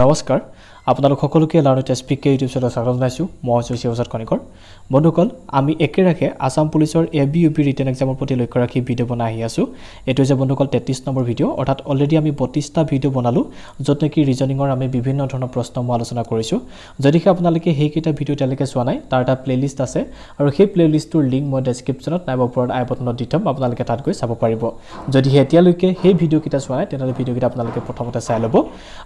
নমস্কাৰ আপোনালোক সকলোকে লাৰ্ণ টেষ্ট পিক কে ইউটিউব চেনেলত স্বাগতম জনাইছোঁ মই হৈছোঁ শিৱজাত কণিকৰ বন্ধুসকল আমি একেৰাহে আছাম পুলিচৰ A B U P return এক্সামৰ প্ৰতি লক্ষ্য ৰাখি ভিডিঅ' বনাই আহি আছোঁ এইটো হৈছে বন্ধুসকল তেত্ৰিছ নম্বৰ ভিডিঅ' অৰ্থাৎ অলৰেডি আমি বত্ৰিছটা ভিডিঅ' বনালোঁ য'ত নেকি ৰিজনিঙৰ আমি বিভিন্ন ধৰণৰ প্ৰশ্ন মই আলোচনা কৰিছোঁ যদিহে আপোনালোকে সেইকেইটা ভিডিঅ' এতিয়ালৈকে চোৱা নাই তাৰ এটা প্লে'লিষ্ট আছে আৰু সেই প্লে'লিষ্টটোৰ লিংক মই ডেছক্ৰিপশ্যনত নাইবা ওপৰত আই বটনত দি থ'ম আপোনালোকে তাত গৈ চাব পাৰিব যদিহে এতিয়ালৈকে সেই ভিডিঅ'কেইটা চোৱা নাই তেনেহ'লে ভিডিঅ'কেইটা আপোনালোকে প্ৰথমতে চাই ল'ব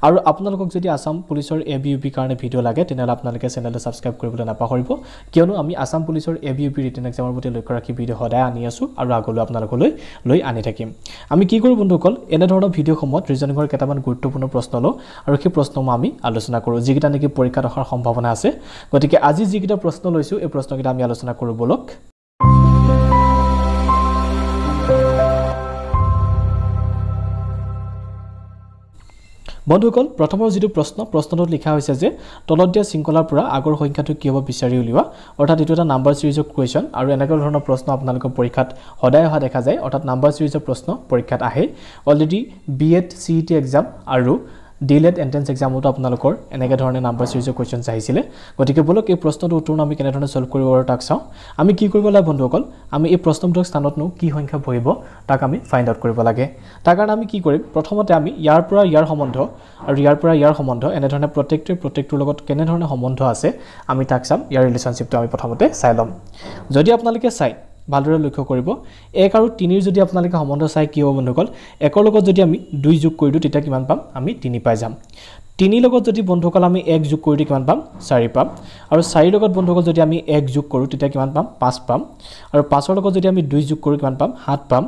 আৰু আপোনালোকক যদি আসাম পুলিচৰ এ বি ইউ পিৰ কাৰণে ভিডিঅ' লাগে তেনেহ'লে আপোনালোকে চেনেলটো ছাবস্ক্ৰাইব কৰিবলৈ নাপাহৰিব কিয়নো আমি আসাম পুলিচৰ A B U P return এক্সামৰ প্ৰতি লক্ষ্য ৰাখি ভিডিঅ' সদায় আনি আছোঁ আৰু আগলো আপোনালোকলৈ লৈ আনি থাকিম আমি কি কৰোঁ বন্ধুসকল এনেধৰণৰ ভিডিঅ'সমূহত ৰিজনিঙৰ কেইটামান গুৰুত্বপূৰ্ণ প্ৰশ্ন লওঁ আৰু সেই প্ৰশ্নসমূহ আমি আলোচনা কৰোঁ যিকেইটা নেকি পৰীক্ষাত অহাৰ সম্ভাৱনা আছে গতিকে আজি যিকেইটা প্ৰশ্ন লৈছোঁ এই প্ৰশ্নকেইটা আমি আলোচনা কৰোঁ বলক বন্ধুসকল প্ৰথমৰ যিটো প্ৰশ্ন প্ৰশ্নটোত লিখা হৈছে যে তলত দিয়া শৃংখলাৰ পৰা আগৰ সংখ্যাটো কি হ'ব বিচাৰি উলিওৱা অৰ্থাৎ এইটো এটা নাম্বাৰ ছিৰিজৰ কুৱেশ্যন আৰু এনেকুৱা ধৰণৰ প্ৰশ্ন আপোনালোকৰ পৰীক্ষাত সদায় অহা দেখা যায় অৰ্থাৎ নাম্বাৰ ছিৰিজৰ প্ৰশ্ন পৰীক্ষাত আহে already B Ed C E T exam আৰু ডি লেট এণ্ট্ৰেঞ্চ এক্সামতো আপোনালোকৰ এনেকৈ ধৰণে নাম্বাৰ ছিৰিজৰ কুৱেশ্যনছ আহিছিলে গতিকে বোলক এই প্ৰশ্নটোৰ উত্তৰ আমি কেনেধৰণে ছল্ভ কৰিব পাৰোঁ তাক চাওঁ আমি কি কৰিব লাগে বন্ধুসকল আমি এই প্ৰশ্নটোক স্থানতনো কি সংখ্যা বহিব তাক আমি ফাইণ্ড আউট কৰিব লাগে তাৰ কাৰণে আমি কি কৰিম প্ৰথমতে আমি ইয়াৰ পৰা ইয়াৰ সম্বন্ধ আৰু ইয়াৰ পৰা ইয়াৰ সম্বন্ধ এনেধৰণে প্ৰত্যেকটোৱে প্ৰত্যেকটোৰ লগত কেনেধৰণে সম্বন্ধ আছে আমি তাক চাম ইয়াৰ ৰিলেশ্যনশ্বিপটো আমি প্ৰথমতে চাই ল'ম যদি আপোনালোকে চায় ভালদৰে লক্ষ্য কৰিব এক আৰু তিনিৰ যদি আপোনালোকে সম্বন্ধ চাই কি হ'ব বন্ধুসকল একৰ লগত যদি আমি দুই যোগ কৰি দিওঁ তেতিয়া কিমান পাম আমি তিনি পাই যাম তিনিৰ লগত যদি বন্ধুসকল আমি এক যোগ কৰি দিওঁ কিমান পাম চাৰি পাম আৰু চাৰিৰ লগত বন্ধুসকল যদি আমি এক যোগ কৰোঁ তেতিয়া কিমান পাম পাঁচ পাম আৰু পাঁচৰ লগত যদি আমি দুই যোগ কৰোঁ কিমান পাম সাত পাম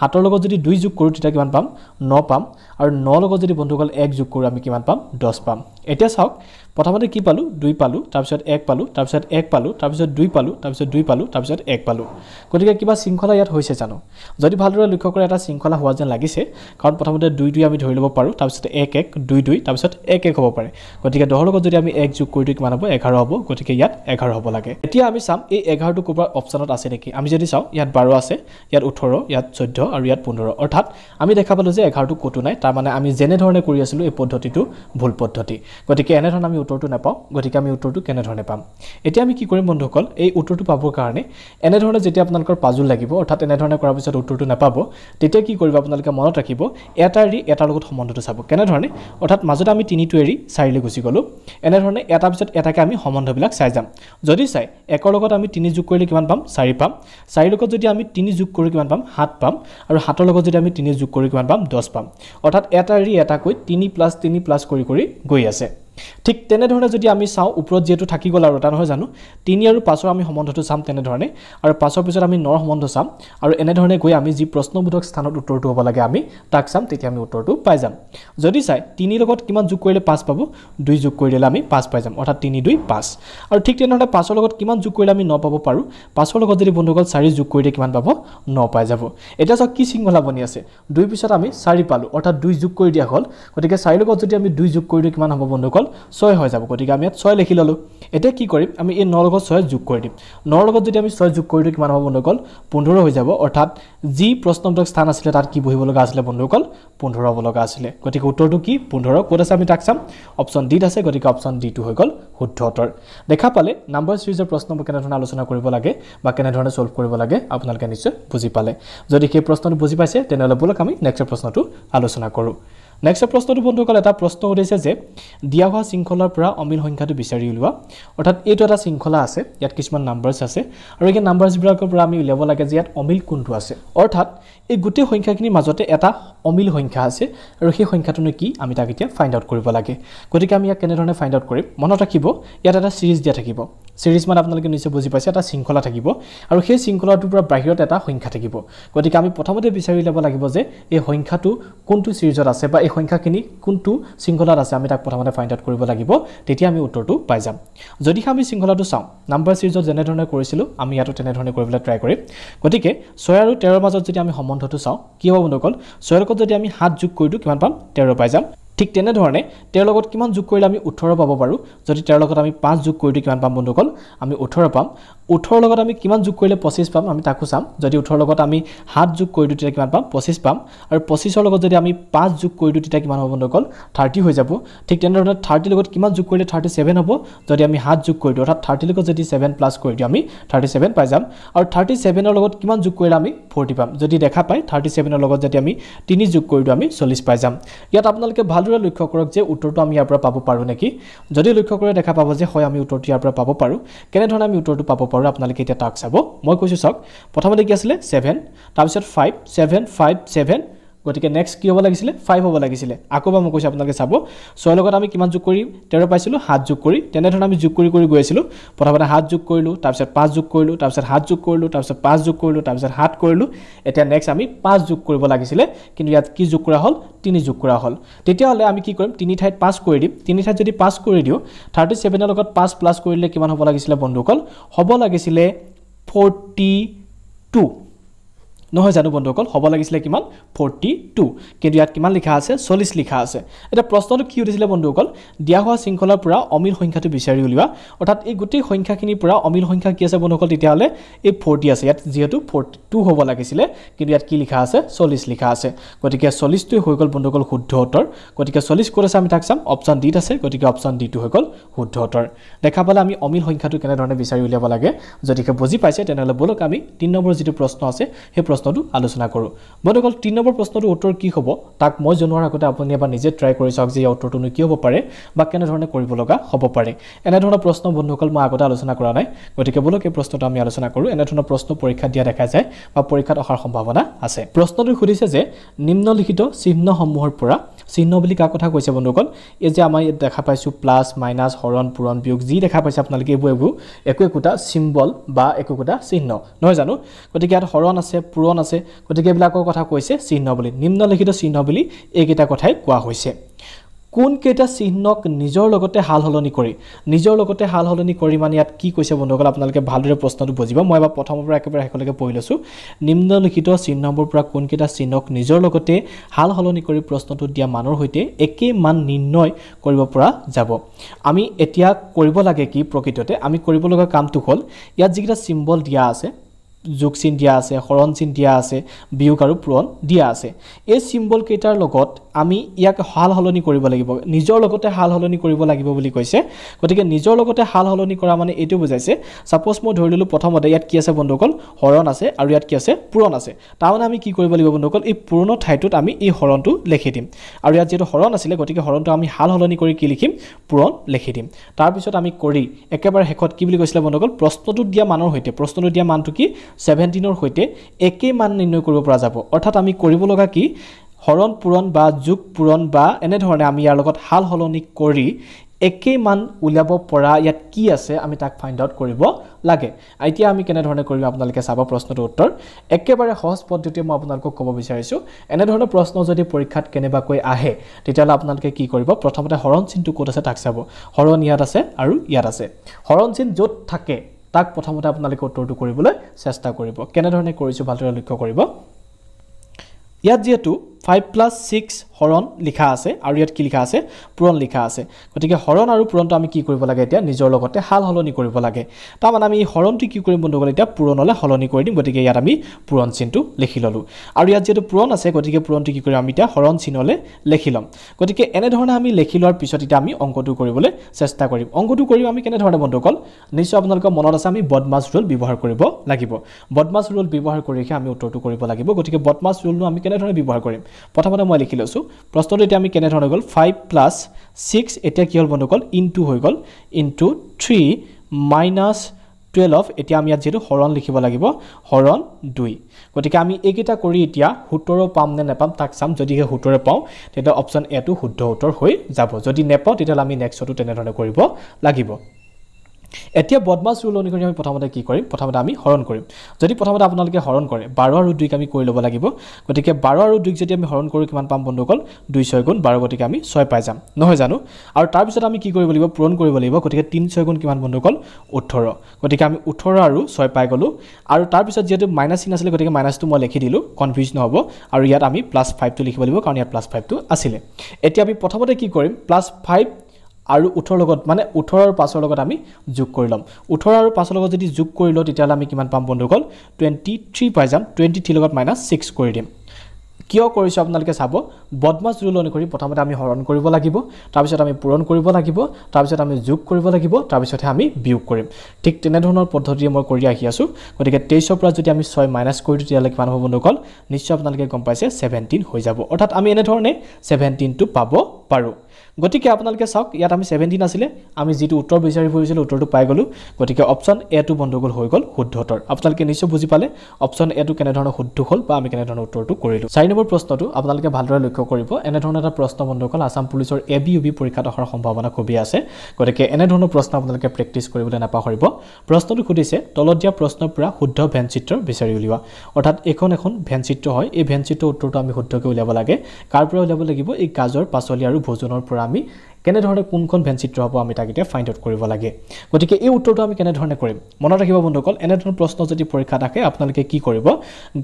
সাতৰ লগত যদি দুই যোগ কৰোঁ তেতিয়া কিমান পাম ন পাম আৰু ন লগত যদি বন্ধুসকল এক যোগ কৰোঁ আমি কিমান পাম দহ পাম এতিয়া চাওক প্ৰথমতে কি পালোঁ দুই পালোঁ তাৰপিছত এক পালোঁ তাৰপিছত এক পালোঁ তাৰপিছত দুই পালোঁ তাৰপিছত দুই পালোঁ তাৰপিছত এক পালোঁ গতিকে কিবা শৃংখলা ইয়াত হৈছে জানো যদি ভালদৰে লক্ষ্য কৰে এটা শৃংখলা হোৱা যেন লাগিছে কাৰণ প্ৰথমতে দুই দুই আমি ধৰি ল'ব পাৰোঁ তাৰপিছতে এক এক দুই দুই তাৰপিছত এক এক হ'ব পাৰে গতিকে দহৰ লগত যদি আমি এক যোগ কৰি দিওঁ কিমান হ'ব এঘাৰ হ'ব গতিকে ইয়াত এঘাৰ হ'ব লাগে এতিয়া আমি চাম এই এঘাৰটো ক'ৰবাৰ অপশ্যনত আছে নেকি আমি যদি চাওঁ ইয়াত বাৰ আছে ইয়াত ওঠৰ ইয়াত চৈধ্য আৰু ইয়াত পোন্ধৰ অৰ্থাৎ আমি দেখা পালোঁ যে এঘাৰটো ক'তো নাই তাৰমানে আমি যেনেধৰণে কৰি আছিলোঁ এই পদ্ধতিটো ভুল পদ্ধতি গতিকে এনেধৰণে আমি উত্তৰটো নাপাওঁ গতিকে আমি উত্তৰটো কেনেধৰণে পাম এতিয়া আমি কি কৰিম বন্ধুসকল এই উত্তৰটো পাবৰ কাৰণে এনেধৰণে যেতিয়া আপোনালোকৰ পাজুল লাগিব অৰ্থাৎ এনেধৰণে কৰাৰ পিছত উত্তৰটো নাপাব তেতিয়া কি কৰিব আপোনালোকে মনত ৰাখিব এটা এৰি এটাৰ লগত সম্বন্ধটো চাব কেনেধৰণে অৰ্থাৎ মাজতে আমি তিনিটো এৰি চাৰিলৈ গুচি গ'লোঁ এনেধৰণে এটাৰ পিছত এটাকে আমি সম্বন্ধবিলাক চাই যাম যদি চাই একৰ লগত আমি তিনি যোগ কৰিলে কিমান পাম চাৰি পাম চাৰিৰ লগত যদি আমি তিনি যোগ কৰি কিমান পাম সাত পাম আৰু সাতৰ লগত যদি আমি তিনি যোগ কৰি কিমান পাম দহ পাম অৰ্থাৎ এটা এৰি এটাকৈ তিনি প্লাছ তিনি প্লাছ কৰি কৰি গৈ আছে ঠিক তেনেধৰণে যদি আমি চাওঁ ওপৰত যিহেতু থাকি গ'ল আৰু এটা নহয় জানো তিনি আৰু পাঁচৰ আমি সম্বন্ধটো চাম তেনেধৰণে আৰু পাঁচৰ পিছত আমি নৰ সম্বন্ধ চাম আৰু এনেধৰণে গৈ আমি যি প্ৰশ্নবোধক স্থানত উত্তৰটো হ'ব লাগে আমি তাক চাম তেতিয়া আমি উত্তৰটো পাই যাম যদি চাই তিনিৰ লগত কিমান যোগ কৰিলে পাঁচ পাব দুই যোগ কৰি দিলে আমি পাঁচ পাই যাম অৰ্থাৎ তিনি দুই পাঁচ আৰু ঠিক তেনেধৰণে পাঁচৰ লগত কিমান যোগ কৰিলে আমি ন পাব পাৰোঁ পাঁচৰ লগত যদি বন্ধুসকল চাৰি যোগ কৰিলে কিমান পাব ন পাই যাব এতিয়া চাওক কি শৃংখলা বনি আছে দুই পিছত আমি চাৰি পালোঁ অৰ্থাৎ দুই যোগ কৰি দিয়া হ'ল গতিকে চাৰিৰ লগত যদি আমি দুই যোগ কৰি দিওঁ কিমান হ'ব বন্ধুসকল হ'ল ছয় হৈ যাব গতিকে আমি ইয়াত ছয় লিখি ললোঁ এতিয়া কি কৰিম আমি এই নৰ লগত ছয় যোগ কৰি দিম নৰ লগত যদি আমি ছয় যোগ কৰি দিওঁ কিমান হ'ব বন্ধুসকল পোন্ধৰ হৈ যাব অৰ্থাৎ যি প্ৰশ্নবিলাক স্থান আছিলে তাত কি বহিব লগা আছিলে বন্ধুসকল পোন্ধৰ হ'ব লগা আছিলে গতিকে উত্তৰটো কি পোন্ধৰ ক'ত আছে আমি তাক চাম অপশ্যন ডিত আছে গতিকে অপশ্যন ডিটো হৈ গ'ল শুদ্ধ উত্তৰ দেখা পালে নাম্বাৰ ছিৰিজৰ প্ৰশ্নবোৰ কেনেধৰণে আলোচনা কৰিব লাগে বা কেনেধৰণে ছল্ভ কৰিব লাগে আপোনালোকে নিশ্চয় বুজি পালে যদি সেই প্ৰশ্নটো বুজি পাইছে তেনেহ'লে বোলক আমি নেক্সট প্ৰশ্নটো আলোচনা কৰোঁ নেক্সট প্ৰশ্নটো বন্ধুসকল এটা প্ৰশ্ন সুধিছে যে দিয়া হোৱা শৃংখলাৰ পৰা অমিল সংখ্যাটো বিচাৰি উলিওৱা অৰ্থাৎ এইটো এটা শৃংখলা আছে ইয়াত কিছুমান নাম্বাৰ্ছ আছে আৰু এই নাম্বাৰ্ছবিলাকৰ পৰা আমি উলিয়াব লাগে যে ইয়াত অমিল কোনটো আছে অৰ্থাৎ এই গোটেই সংখ্যাখিনিৰ মাজতে এটা অমিল সংখ্যা আছে আৰু সেই সংখ্যাটোনো কি আমি তাক এতিয়া ফাইণ্ড আউট কৰিব লাগে গতিকে আমি ইয়াক কেনেধৰণে ফাইণ্ড আউট কৰিম মনত ৰাখিব ইয়াত এটা চিৰিজ দিয়া থাকিব ছিৰিজ মানে আপোনালোকে নিশ্চয় বুজি পাইছে এটা শৃংখলা থাকিব আৰু সেই শৃংখলাটোৰ পৰা বাহিৰত এটা সংখ্যা থাকিব গতিকে আমি প্ৰথমতে বিচাৰি ল'ব লাগিব যে এই সংখ্যাটো কোনটো ছিৰিজত আছে বা এই সংখ্যাখিনি কোনটো শৃংখলাত আছে আমি তাক প্ৰথমতে ফাইণ্ড আউট কৰিব লাগিব তেতিয়া আমি উত্তৰটো পাই যাম যদিহে আমি শৃংখলাটো চাওঁ নাম্বাৰ ছিৰিজত যেনেধৰণে কৰিছিলোঁ আমি ইয়াতো তেনেধৰণে কৰিবলৈ ট্ৰাই কৰিম গতিকে ছয় আৰু তেৰৰ মাজত যদি আমি সম্বন্ধটো চাওঁ কি হ'ব বন্ধুসকল ছয়ৰ লগত যদি আমি সাত যোগ কৰি দিওঁ কিমান পাম তেৰ পাই যাম ঠিক তেনেধৰণে তেওঁৰ লগত কিমান যোগ কৰিলে আমি ওঠৰ পাব পাৰোঁ যদি তেওঁৰ লগত আমি পাঁচ যোগ কৰি দিওঁ কিমান পাম বন্ধুসকল আমি ওঠৰ পাম ওঠৰ লগত আমি কিমান যোগ কৰিলে পঁচিছ পাম আমি তাকো চাম যদি ওঠৰ লগত আমি সাত যোগ কৰি দিওঁ তেতিয়া কিমান পাম পঁচিছ পাম আৰু পঁচিছৰ লগত যদি আমি পাঁচ যোগ কৰি দিওঁ তেতিয়া কিমান হ'ব বন্ধুসকল থাৰ্টি হৈ যাব ঠিক তেনেধৰণে থাৰ্টিৰ লগত কিমান যোগ কৰিলে থাৰ্টি ছেভেন হ'ব যদি আমি সাত যোগ কৰি দিওঁ অৰ্থাৎ থাৰ্টিৰ লগত যদি ছেভেন প্লাছ কৰি দিওঁ আমি থাৰ্টি ছেভেন পাই যাম আৰু থাৰ্টি ছেভেনৰ লগত কিমান যোগ কৰিলে আমি ফৰ্টি পাম যদি দেখা পায় থাৰ্টি ছেভেনৰ লগত যদি আমি তিনি যোগ কৰি দিওঁ আমি চল্লিছ পাই যাম ইয়াত আপোনালোকে ভালদৰে উত্তৰটোৰে লক্ষ্য কৰক যে উত্তৰটো আমি ইয়াৰ পৰা পাব পাৰোঁ নেকি যদি লক্ষ্য কৰে দেখা পাব যে হয় আমি উত্তৰটো ইয়াৰ পৰা পাব পাৰোঁ কেনেধৰণে আমি উত্তৰটো পাব পাৰোঁ আপোনালোকে এতিয়া তাক চাব মই কৈছোঁ চাওক প্ৰথমতে কি আছিলে ছেভেন তাৰপিছত ফাইভ ছেভেন ফাইভ ছেভেন গতিকে নেক্সট কি হ'ব লাগিছিলে ফাইভ হ'ব লাগিছিলে আকৌ বা মই কৈছোঁ আপোনালোকে চাব ছয় লগত আমি কিমান যোগ কৰিম তেৰ পাইছিলোঁ সাত যোগ কৰি তেনেধৰণে আমি যোগ কৰি কৰি গৈ আছিলোঁ প্ৰথমতে সাত যোগ কৰিলোঁ তাৰপিছত পাঁচ যোগ কৰিলোঁ তাৰপিছত সাত যোগ কৰিলোঁ তাৰপিছত পাঁচ যোগ কৰিলোঁ তাৰপিছত সাত কৰিলোঁ এতিয়া নেক্সট আমি পাঁচ যোগ কৰিব লাগিছিলে কিন্তু ইয়াত কি যোগ কৰা হ'ল তিনি যোগ কৰা হ'ল তেতিয়াহ'লে আমি কি কৰিম তিনি ঠাইত পাঁচ কৰি দিম তিনি ঠাইত যদি পাঁচ কৰি দিওঁ থাৰ্টি ছেভেনৰ লগত পাঁচ প্লাছ কৰিলে কিমান হ'ব লাগিছিলে বন্ধুসকল হ'ব লাগিছিলে ফৰ্টি টু নহয় জানো বন্ধুসকল হ'ব লাগিছিলে কিমান ফৰ্টি টু কিন্তু ইয়াত কিমান লিখা আছে চল্লিছ লিখা আছে এতিয়া প্ৰশ্নটো কি উঠিছিলে বন্ধুসকল দিয়া হোৱা শৃংখলাৰ পৰা অমিল সংখ্যাটো বিচাৰি উলিওৱা অৰ্থাৎ এই গোটেই সংখ্যাখিনিৰ পৰা অমিল সংখ্যা কি আছে বন্ধুসকল তেতিয়াহ'লে এই ফৰ্টি আছে ইয়াত যিহেতু ফৰ্টি টু হ'ব লাগিছিলে কিন্তু ইয়াত কি লিখা আছে চল্লিছ লিখা আছে গতিকে চল্লিছটোৱে হৈ গ'ল বন্ধুসকল শুদ্ধ উত্তৰ গতিকে চল্লিছ ক'ত আছে আমি তাক চাম অপশ্যন ডিত আছে গতিকে অপশ্যন ডিটো হৈ গ'ল শুদ্ধ উত্তৰ দেখা পালে আমি অমিল সংখ্যাটো কেনেধৰণে বিচাৰি উলিয়াব লাগে যদিহে বুজি পাইছে তেনেহ'লে বলক আমি তিনি নম্বৰ যিটো প্ৰশ্ন আছে সেই প্ৰশ্ন প্ৰশ্নটো আলোচনা কৰোঁ বন্ধুসকল তিনি নম্বৰ প্ৰশ্নটোৰ উত্তৰ কি হ'ব তাক মই জনোৱাৰ আগতে আপুনি এবাৰ নিজে ট্ৰাই কৰি চাওক যে ইয়াৰ উত্তৰটোনো কি হ'ব পাৰে বা কেনেধৰণে কৰিব লগা হ'ব পাৰে এনেধৰণৰ প্ৰশ্ন বন্ধুসকল মই আগতে আলোচনা কৰা নাই গতিকে বোলক এই প্ৰশ্নটো আমি আলোচনা কৰোঁ এনেধৰণৰ প্ৰশ্ন পৰীক্ষাত দিয়া দেখা যায় বা পৰীক্ষাত অহাৰ সম্ভাৱনা আছে প্ৰশ্নটো সুধিছে যে নিম্নলিখিত চিহ্নসমূহৰ পৰা চিহ্ন বুলি কাৰ কথা কৈছে বন্ধুসকল এই যে আমাৰ ইয়াত দেখা পাইছোঁ প্লাছ মাইনাছ হৰণ পূৰণ বিয়োগ যি দেখা পাইছে আপোনালোকে এইবোৰ এইবোৰ একো একোটা চিম্বল বা একো একোটা চিহ্ন নহয় জানো গতিকে ইয়াত হৰণ আছে পূৰণ আছে গতিকে এইবিলাকৰ কথা কৈছে চিহ্ন বুলি নিম্নলিখিত চিহ্ন বুলি এইকেইটা কথাই কোৱা হৈছে কোনকেইটা চিহ্নক নিজৰ লগতে সাল সলনি কৰি নিজৰ লগতে সাল সলনি কৰি মানে ইয়াত কি কৈছে বন্ধুসকল আপোনালোকে ভালদৰে প্ৰশ্নটো বুজিব মই এবাৰ প্ৰথমৰ পৰা একেবাৰে শেষলৈকে পঢ়ি লৈছোঁ নিম্নলিখিত চিহ্নবোৰ পৰা কোনকেইটা চিহ্নক নিজৰ লগতে সাল সলনি কৰি প্ৰশ্নটো দিয়া মানৰ সৈতে একেই মান নিৰ্ণয় কৰিব পৰা যাব আমি এতিয়া কৰিব লাগে কি প্ৰকৃততে আমি কৰিবলগা কামটো হ'ল ইয়াত যিকেইটা চিম্বল দিয়া আছে যোগ চিন দিয়া আছে হৰণ চিন দিয়া আছে বিয়োগ আৰু পূৰণ দিয়া আছে এই চিম্বলকেইটাৰ লগত আমি ইয়াক সাল সলনি কৰিব লাগিব নিজৰ লগতে সাল সলনি কৰিব লাগিব বুলি কৈছে গতিকে নিজৰ লগতে সাল সলনি কৰা মানে এইটো বুজাইছে ছাপ'জ মই ধৰি ল'লোঁ প্ৰথমতে ইয়াত কি আছে বন্ধুসকল হৰণ আছে আৰু ইয়াত কি আছে পূৰণ আছে তাৰমানে আমি কি কৰিব লাগিব বন্ধুসকল এই পুৰণৰ ঠাইটোত আমি এই হৰণটো লিখি দিম আৰু ইয়াত যিহেতু হৰণ আছিলে গতিকে হৰণটো আমি সাল সলনি কৰি কি লিখিম পূৰণ লিখি দিম তাৰপিছত আমি কৰি একেবাৰে শেষত কি বুলি কৈছিলে বন্ধুসকল প্ৰশ্নটোত দিয়া মানৰ সৈতে প্ৰশ্নটোত দিয়া মানটো কি ছেভেণ্টিনৰ সৈতে একেই মান নিৰ্ণয় কৰিব পৰা যাব অৰ্থাৎ আমি কৰিব লগা কি হৰণ পূৰণ বা যোগ পূৰণ বা এনেধৰণে আমি ইয়াৰ লগত সাল সলনি কৰি একেই মান উলিয়াব পৰা ইয়াত কি আছে আমি তাক ফাইণ্ড আউট কৰিব লাগে এতিয়া আমি কেনেধৰণে কৰিম আপোনালোকে চাব প্ৰশ্নটোৰ উত্তৰ একেবাৰে সহজ পদ্ধতিয়ে মই আপোনালোকক ক'ব বিচাৰিছোঁ এনেধৰণৰ প্ৰশ্ন যদি পৰীক্ষাত কেনেবাকৈ আহে তেতিয়াহ'লে আপোনালোকে কি কৰিব প্ৰথমতে চিনটো ক'ত আছে তাক চাব হৰণ ইয়াত আছে আৰু ইয়াত আছে চিন য'ত থাকে তাক প্ৰথমতে আপোনালোকে উত্তৰটো কৰিবলৈ চেষ্টা কৰিব কেনেধৰণে কৰিছোঁ ভালদৰে লক্ষ্য কৰিব ইয়াত যিহেতু ফাইভ প্লাছ ছিক্স হৰণ লিখা আছে আৰু ইয়াত কি লিখা আছে পূৰণ লিখা আছে গতিকে হৰণ আৰু পূৰণটো আমি কি কৰিব লাগে এতিয়া নিজৰ লগতে সাল সলনি কৰিব লাগে তাৰমানে আমি হৰণটো কি কৰিম বন্ধুসকল এতিয়া পূৰণলৈ সলনি কৰি দিম গতিকে ইয়াত আমি পূৰণ চিনটো লিখি ল'লোঁ আৰু ইয়াত যিহেতু পূৰণ আছে গতিকে পূৰণটো কি কৰিম আমি এতিয়া হৰণ চিনলৈ লিখি ল'ম গতিকে এনেধৰণে আমি লিখি লোৱাৰ পিছত এতিয়া আমি অংকটো কৰিবলৈ চেষ্টা কৰিম অংকটো কৰিম আমি কেনেধৰণে বন্ধুসকল নিশ্চয় আপোনালোকৰ মনত আছে আমি বদমাছ ৰোল ব্যৱহাৰ কৰিব লাগিব বদমাছ ৰোল ব্যৱহাৰ কৰিহে আমি উত্তৰটো কৰিব লাগিব গতিকে বদমাছ ৰোলনো আমি কেনেধৰণে ব্যৱহাৰ কৰিম প্ৰথমতে মই লিখি লৈছোঁ প্ৰশ্নটো এতিয়া আমি কেনেধৰণে গ'ল ফাইভ প্লাছ ছিক্স এতিয়া কি হ'ল বন্ধু গ'ল ইনটু হৈ গ'ল ইনটু থ্ৰী মাইনাছ টুৱেলভ এতিয়া আমি ইয়াত যিহেতু হৰণ লিখিব লাগিব হৰণ দুই গতিকে আমি এইকেইটা কৰি এতিয়া সোতৰ পাম নে নেপাম তাক চাম যদিহে সোতৰ পাওঁ তেতিয়া অপশ্যন এটো শুদ্ধ উত্তৰ হৈ যাব যদি নেপাওঁ তেতিয়াহ'লে আমি নেক্সটটো তেনেধৰণে কৰিব লাগিব এতিয়া বদমাছ ৰুল অনুসৰি আমি প্ৰথমতে কি কৰিম প্ৰথমতে আমি হৰণ কৰিম যদি প্ৰথমতে আপোনালোকে হৰণ কৰে বাৰ আৰু দুইক আমি কৰি ল'ব লাগিব গতিকে বাৰ আৰু দুইক যদি আমি হৰণ কৰোঁ কিমান পাম বন্ধুসকল দুই ছয় গুণ বাৰ গতিকে আমি ছয় পাই যাম নহয় জানো আৰু তাৰপিছত আমি কি কৰিব লাগিব পূৰণ কৰিব লাগিব গতিকে তিনি ছয় গুণ কিমান বন্ধুসকল ওঠৰ গতিকে আমি ওঠৰ আৰু ছয় পাই গ'লোঁ আৰু তাৰপিছত যিহেতু মাইনাছ চিন আছিলে গতিকে মাইনাছটো মই লিখি দিলোঁ কনফিউজ নহ'ব আৰু ইয়াত আমি প্লাছ ফাইভটো লিখিব লাগিব কাৰণ ইয়াত প্লাছ ফাইভটো আছিলে এতিয়া আমি প্ৰথমতে কি কৰিম প্লাছ ফাইভ আৰু ওঠৰ লগত মানে ওঠৰ আৰু পাঁচৰ লগত আমি যোগ কৰি ল'ম ওঠৰ আৰু পাঁচৰ লগত যদি যোগ কৰি লওঁ তেতিয়াহ'লে আমি কিমান পাম বন্ধুসকল টুৱেণ্টি থ্ৰী পাই যাম টুৱেণ্টি থ্ৰী লগত মাইনাছ ছিক্স কৰি দিম কিয় কৰিছোঁ আপোনালোকে চাব বদমাছ ৰুল অনুসৰি প্ৰথমতে আমি হৰণ কৰিব লাগিব তাৰপিছত আমি পূৰণ কৰিব লাগিব তাৰপিছত আমি যোগ কৰিব লাগিব তাৰপিছতহে আমি বিয়োগ কৰিম ঠিক তেনেধৰণৰ পদ্ধতিৰে মই কৰি আহি আছোঁ গতিকে তেইছৰ পৰা যদি আমি ছয় মাইনাছ কৰি দিওঁ তেতিয়াহ'লে কিমান হ'ব বন্ধুসকল নিশ্চয় আপোনালোকে গম পাইছে ছেভেণ্টিন হৈ যাব অৰ্থাৎ আমি এনেধৰণে ছেভেণ্টিনটো পাব পাৰোঁ গতিকে আপোনালোকে চাওক ইয়াত আমি ছেভেণ্টিন আছিলে আমি যিটো উত্তৰ বিচাৰি ফুৰিছিলোঁ উত্তৰটো পাই গ'লোঁ গতিকে অপশ্যন এটো বন্ধগোল হৈ গ'ল শুদ্ধ উত্তৰ আপোনালোকে নিশ্চয় বুজি পালে অপশ্যন এটো কেনেধৰণৰ শুদ্ধ হ'ল বা আমি কেনেধৰণৰ উত্তৰটো কৰিলোঁ চাৰি নম্বৰ প্ৰশ্নটো আপোনালোকে ভালদৰে লক্ষ্য কৰিব এনেধৰণৰ এটা প্ৰশ্ন বন্ধগোল আছাম পুলিচৰ এ বি ইউ বি পৰীক্ষাত অহাৰ সম্ভাৱনা খুবেই আছে গতিকে এনেধৰণৰ প্ৰশ্ন আপোনালোকে প্ৰেক্টিছ কৰিবলৈ নাপাহৰিব প্ৰশ্নটো সুধিছে তলত দিয়া প্ৰশ্নৰ পৰা শুদ্ধ ভেনচিত্ৰ বিচাৰি উলিওৱা অৰ্থাৎ এইখন এখন ভেনচিত্ৰ হয় এই ভেনচিত্ৰ উত্তৰটো আমি শুদ্ধকৈ উলিয়াব লাগে কাৰ পৰা উলিয়াব লাগিব এই গাজৰ পাচলি আৰু ভোজনৰ পৰা আমি কেনেধৰণে কোনখন ভেন চিত্ৰ হ'ব আমি তাক এতিয়া ফাইণ্ড আউট কৰিব লাগে গতিকে এই উত্তৰটো আমি কেনেধৰণে কৰিম মনত ৰাখিব বন্ধুসকল এনেধৰণৰ প্ৰশ্ন যদি পৰীক্ষাত আহে আপোনালোকে কি কৰিব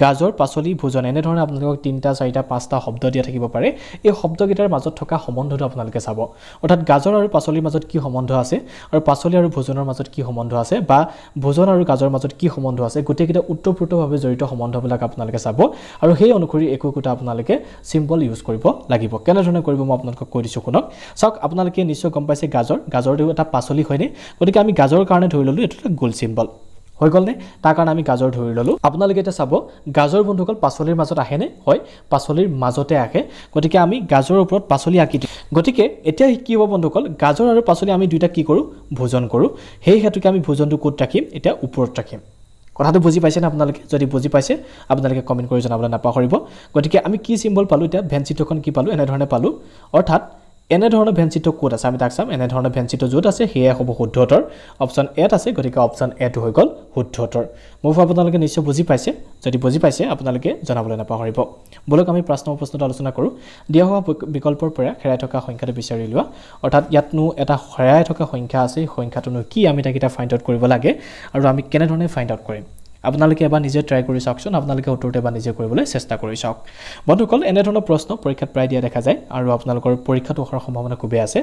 গাজৰ পাচলি ভোজন এনেধৰণে আপোনালোকক তিনিটা চাৰিটা পাঁচটা শব্দ দিয়া থাকিব পাৰে এই শব্দকেইটাৰ মাজত থকা সম্বন্ধটো আপোনালোকে চাব অৰ্থাৎ গাজৰ আৰু পাচলিৰ মাজত কি সম্বন্ধ আছে আৰু পাচলি আৰু ভোজনৰ মাজত কি সম্বন্ধ আছে বা ভোজন আৰু গাজৰ মাজত কি সম্বন্ধ আছে গোটেইকেইটা উত্তৰপ্ৰোতভাৱে জড়িত সম্বন্ধবিলাক আপোনালোকে চাব আৰু সেই অনুসৰি একো একোটা আপোনালোকে চিম্পল ইউজ কৰিব লাগিব কেনেধৰণে কৰিব মই আপোনালোকক কৈ দিছোঁ শুনক চাওক আপোনালোকে নিশ্চয় গম পাইছে গাজৰ গাজৰটো এটা পাচলি হয়নে গতিকে আমি গাজৰৰ কাৰণে ধৰি ল'লোঁ এইটো এটা গোল চিম্বল হৈ গ'লনে তাৰ কাৰণে আমি গাজৰ ধৰি ল'লোঁ আপোনালোকে এতিয়া চাব গাজৰ বন্ধুসকল পাচলিৰ মাজত আহেনে হয় পাচলিৰ মাজতে আহে গতিকে আমি গাজৰৰ ওপৰত পাচলি আঁকি দিওঁ গতিকে এতিয়া কি হ'ব বন্ধুসকল গাজৰ আৰু পাচলি আমি দুয়োটা কি কৰোঁ ভোজন কৰোঁ সেই হেতুকে আমি ভোজনটো ক'ত ৰাখিম এতিয়া ওপৰত ৰাখিম কথাটো বুজি পাইছেনে আপোনালোকে যদি বুজি পাইছে আপোনালোকে কমেণ্ট কৰি জনাবলৈ নাপাহৰিব গতিকে আমি কি চিম্বল পালোঁ এতিয়া ভেঞ্চিটোখন কি পালোঁ এনেধৰণে পালোঁ অৰ্থাৎ এনেধৰণৰ ভেঞ্চিটো ক'ত আছে আমি তাক চাম এনেধৰণৰ ভেঞ্চিটো য'ত আছে সেয়াই হ'ব শুদ্ধতৰ অপশ্যন এত আছে গতিকে অপশ্যন এটো হৈ গ'ল শুদ্ধতৰ মোৰ ভাৱ আপোনালোকে নিশ্চয় বুজি পাইছে যদি বুজি পাইছে আপোনালোকে জনাবলৈ নাপাহৰিব বোলক আমি প্ৰশ্ন প্ৰশ্নটো আলোচনা কৰোঁ দিয়া হোৱা বিকল্পৰ পৰা হেৰাই থকা সংখ্যাটো বিচাৰি লোৱা অৰ্থাৎ ইয়াতনো এটা হেৰাই থকা সংখ্যা আছে সেই সংখ্যাটোনো কি আমি তাক এতিয়া ফাইণ্ড আউট কৰিব লাগে আৰু আমি কেনেধৰণে ফাইণ্ড আউট কৰিম আপোনালোকে এবাৰ নিজে ট্ৰাই কৰি চাওকচোন আপোনালোকে উত্তৰটো এবাৰ নিজে কৰিবলৈ চেষ্টা কৰি চাওক বন্ধুসকল এনেধৰণৰ প্ৰশ্ন পৰীক্ষাত প্ৰায় দিয়া দেখা যায় আৰু আপোনালোকৰ পৰীক্ষাটো অহাৰ সম্ভাৱনা খুবেই আছে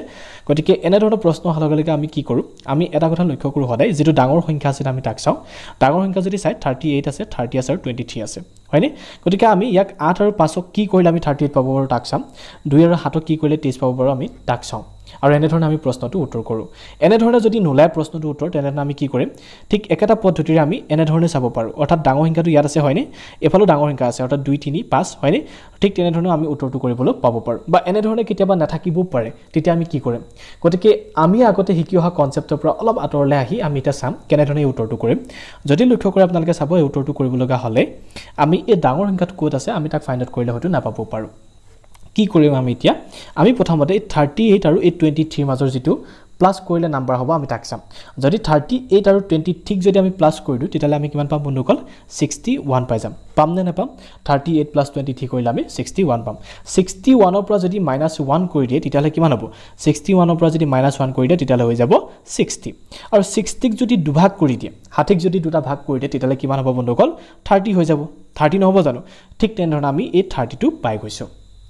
গতিকে এনেধৰণৰ প্ৰশ্ন অহাৰ লগে লগে আমি কি কৰোঁ আমি এটা কথা লক্ষ্য কৰোঁ সদায় যিটো ডাঙৰ সংখ্যা আছিল আমি তাক চাওঁ ডাঙৰ সংখ্যা যদি চাই থাৰ্টি এইট আছে থাৰ্টি আছে আৰু টুৱেণ্টি থ্ৰী আছে হয়নে গতিকে আমি ইয়াক আঠ আৰু পাঁচক কি কৰিলে আমি থাৰ্টি এইট পাব পাৰোঁ তাক চাম দুই আৰু সাতক কি কৰিলে তেইছ পাব পাৰোঁ আমি তাক চাওঁ আৰু এনেধৰণে আমি প্ৰশ্নটো উত্তৰ কৰোঁ এনেধৰণে যদি নোলায় প্ৰশ্নটো উত্তৰ তেনেধৰণে আমি কি কৰিম ঠিক একেটা পদ্ধতিৰে আমি এনেধৰণে চাব পাৰোঁ অৰ্থাৎ ডাঙৰ সংখ্যাটো ইয়াত আছে হয়নে এফালেও ডাঙৰ সংখ্যা আছে অৰ্থাৎ দুই তিনি পাঁচ হয়নে ঠিক তেনেধৰণে আমি উত্তৰটো কৰিবলৈ পাব পাৰোঁ বা এনেধৰণে কেতিয়াবা নাথাকিবও পাৰে তেতিয়া আমি কি কৰিম গতিকে আমি আগতে শিকি অহা কনচেপ্টৰ পৰা অলপ আঁতৰলৈ আহি আমি এতিয়া চাম কেনেধৰণে এই উত্তৰটো কৰিম যদি লক্ষ্য কৰি আপোনালোকে চাব এই উত্তৰটো কৰিবলগা হ'লে আমি এই ডাঙৰ সংখ্যাটো ক'ত আছে আমি তাক ফাইণ্ড আউট কৰিলে হয়তো নাপাবও পাৰোঁ কি কৰিম আমি এতিয়া আমি প্ৰথমতে এই থাৰ্টি এইট আৰু এই টুৱেণ্টি থ্ৰীৰ মাজৰ যিটো প্লাছ কৰিলে নাম্বাৰ হ'ব আমি তাক চাম যদি থাৰ্টি এইট আৰু টুৱেণ্টি থ্ৰীক যদি আমি প্লাছ কৰি দিওঁ তেতিয়াহ'লে আমি কিমান পাম বন্ধুসকল ছিক্সটি ওৱান পাই যাম পাম নে নাপাম thirty eight plus twenty three কৰিলে আমি ছিক্সটি ওৱান পাম ছিক্সটি ওৱানৰ পৰা যদি মাইনাছ ওৱান কৰি দিয়ে তেতিয়াহ'লে কিমান হ'ব ছিক্সটি ওৱানৰ পৰা যদি মাইনাছ ওৱান কৰি দিয়ে তেতিয়াহ'লে হৈ যাব ছিক্সটি আৰু ছিক্সটিক যদি দুভাগ কৰি দিয়ে ষাঠিক যদি দুটা ভাগ কৰি দিয়ে তেতিয়াহ'লে কিমান হ'ব বন্ধুসকল থাৰ্টি হৈ যাব থাৰ্টি নহ'ব জানো ঠিক তেনেধৰণে আমি এই থাৰ্টিটো পাই গৈছোঁ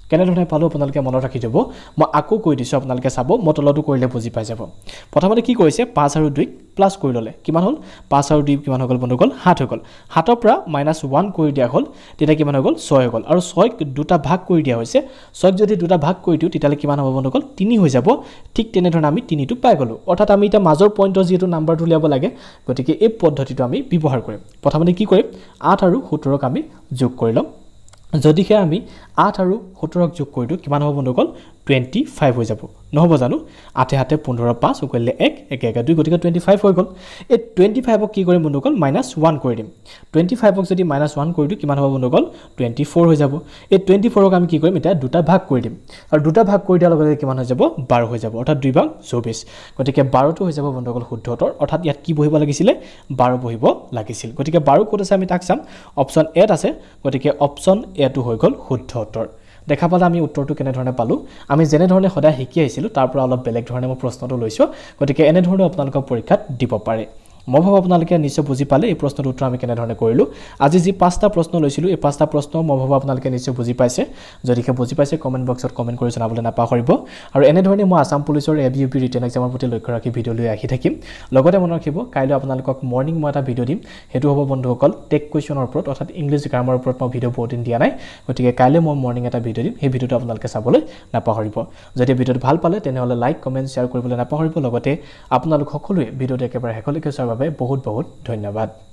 কেনেধৰণে পালোঁ আপোনালোকে মনত ৰাখি যাব মই আকৌ কৈ দিছোঁ আপোনালোকে চাব মই তলতো কৰিলে বুজি পাই যাব প্ৰথমতে কি কৰিছে পাঁচ আৰু দুইক প্লাছ কৰি ল'লে কিমান হ'ল পাঁচ আৰু দুই কিমান হৈ গ'ল বন্ধু গ'ল সাত হৈ গ'ল সাতৰ পৰা মাইনাছ ওৱান কৰি দিয়া হ'ল তেতিয়া কিমান হৈ গ'ল ছয় হৈ গ'ল আৰু ছয়ক দুটা ভাগ কৰি দিয়া হৈছে ছয়ক যদি দুটা ভাগ কৰি দিওঁ তেতিয়াহ'লে কিমান হ'ব বন্ধু গ'ল তিনি হৈ যাব ঠিক তেনেধৰণে আমি তিনিটো পাই গ'লোঁ অৰ্থাৎ আমি এতিয়া মাজৰ পইণ্টৰ যিহেতু নাম্বাৰটো উলিয়াব লাগে গতিকে এই পদ্ধতিটো আমি ব্যৱহাৰ কৰিম প্ৰথমতে কি কৰিম আঠ আৰু সোতৰক আমি যোগ কৰি ল'ম যদিহে আমি আঠ আৰু সোতৰক যোগ কৰি দিওঁ কিমান হ'ব বন্ধুসকল টুৱেণ্টি ফাইভ হৈ যাব নহ'ব জানো আঠে হাতে পোন্ধৰ পাঁচ উকলিলে এক একে একে দুই গতিকে টুৱেণ্টি ফাইভ হৈ গ'ল এই টুৱেণ্টি ফাইভক কি কৰিম বন্ধুসকল মাইনাছ ওৱান কৰি দিম টুৱেণ্টি ফাইভক যদি মাইনাছ ওৱান কৰি দিওঁ কিমান হ'ব বন্ধুসকল টুৱেণ্টি ফ'ৰ হৈ যাব এই টুৱেণ্টি ফ'ৰক আমি কি কৰিম এতিয়া দুটা ভাগ কৰি দিম আৰু দুটা ভাগ কৰি দিয়াৰ লগে লগে কিমান হৈ যাব বাৰ হৈ যাব অৰ্থাৎ দুই ভাগ চৌব্বিছ গতিকে বাৰটো হৈ যাব বন্ধুসকল শুদ্ধ উত্তৰ অৰ্থাৎ ইয়াত কি বহিব লাগিছিলে বাৰ বহিব লাগিছিল গতিকে বাৰু ক'ত আছে আমি তাক চাম অপশ্যন এত আছে গতিকে অপশ্যন এটো হৈ গ'ল শুদ্ধ উত্তৰ দেখা পালে আমি উত্তৰটো কেনেধৰণে পালোঁ আমি যেনেধৰণে সদায় শিকি আহিছিলোঁ তাৰ পৰা অলপ বেলেগ ধৰণে মই প্ৰশ্নটো লৈছোঁ গতিকে এনেধৰণেও আপোনালোকক পৰীক্ষাত দিব পাৰে মই ভাবোঁ আপোনালোকে নিশ্চয় বুজি পালে এই প্ৰশ্নটোৰ উত্তৰ আমি কেনেধৰণে কৰিলোঁ আজি যি পাঁচটা প্ৰশ্ন লৈছিলোঁ এই পাঁচটা প্ৰশ্ন মই ভাবোঁ আপোনালোকে নিশ্চয় বুজি পাইছে যদিহে বুজি পাইছে কমেণ্ট বক্সত কমেণ্ট কৰি জনাবলৈ নাপাহৰিব আৰু এনেধৰণে মই আছাম পুলিচৰ A B U P written এক্সামৰ প্ৰতি লক্ষ্য ৰাখি ভিডিঅ' লৈ আহি থাকিম লগতে মনত ৰাখিব কাইলৈ আপোনালোকক মৰ্ণিং মই এটা ভিডিঅ' দিম সেইটো হ'ব বন্ধুসকল টেক কুৱেশ্যনৰ ওপৰত অৰ্থাৎ ইংলিছ গ্ৰামাৰৰ ওপৰত মই ভিডিঅ' বহুত দিন দিয়া নাই গতিকে কাইলৈ মই মৰ্ণিং এটা ভিডিঅ' দিম সেই ভিডিঅ'টো আপোনালোকে চাবলৈ নাপাহৰিব যদি ভিডিঅ'টো ভাল পালে তেনেহ'লে লাইক কমেণ্ট শ্বেয়াৰ কৰিবলৈ নাপাহৰিব লগতে আপোনালোক সকলোৱে ভিডিঅ'টো একেবাৰে শেষলৈকে চোৱাৰ বাবে বাবে বহুত বহুত ধন্যবাদ